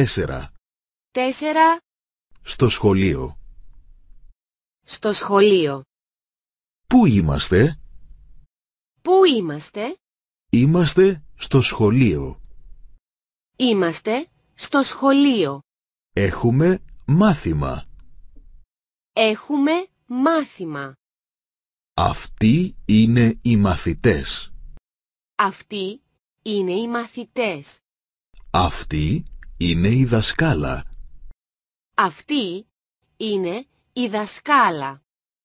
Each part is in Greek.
Τέσσερα. Τέσσερα. Στο σχολείο. Στο σχολείο. Πού είμαστε? Πού είμαστε? Είμαστε στο σχολείο. Είμαστε στο σχολείο. Έχουμε μάθημα. Έχουμε μάθημα. Αυτοί είναι οι μαθητές. Αυτοί είναι οι μαθητές. Αυτοί είναι η δασκάλα. Αυτή είναι η δασκάλα.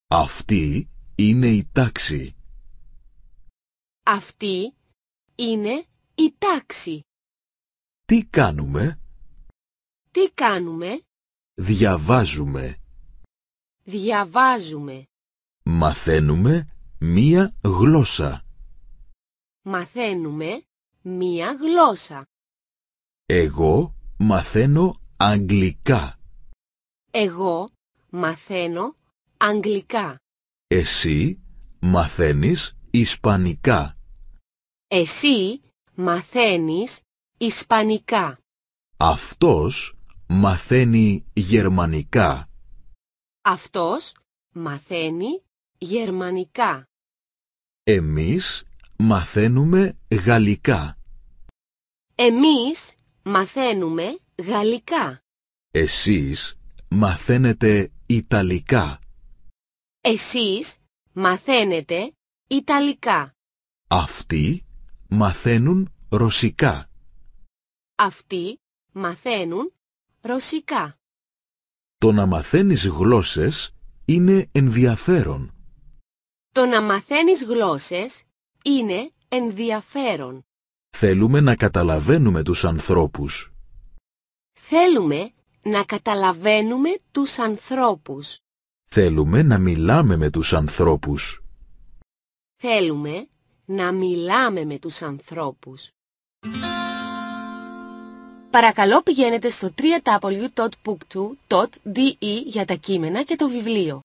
Αυτή είναι η τάξη. Αυτή είναι η τάξη. Τι κάνουμε? Τι κάνουμε? Διαβάζουμε. Διαβάζουμε. Μαθαίνουμε μία γλώσσα. Μαθαίνουμε μία γλώσσα. Εγώ μαθαίνω αγγλικά. Εγώ μαθαίνω αγγλικά. Εσύ μαθαίνεις ισπανικά. Εσύ μαθαίνεις ισπανικά. Αυτός μαθαίνει γερμανικά. Αυτός μαθαίνει γερμανικά. Εμείς μαθαίνουμε γαλλικά. Εμείς Μαθαίνουμε γαλλικά. Εσείς μαθαίνετε ιταλικά. Εσείς μαθαίνετε ιταλικά. Αυτοί μαθαίνουν ρωσικά. Αυτοί μαθαίνουν ρωσικά. Το να μαθαίνεις γλώσσες είναι ενδιαφέρον. Το να μαθαίνεις γλώσσες είναι ενδιαφέρον. Θέλουμε να καταλαβαίνουμε τους ανθρώπους. Θέλουμε να καταλαβαίνουμε τους ανθρώπους. Θέλουμε να μιλάμε με τους ανθρώπους. Θέλουμε να μιλάμε με τους ανθρώπους. Παρακαλώ πηγαίνετε στο wwwbook για τα κείμενα και το βιβλίο.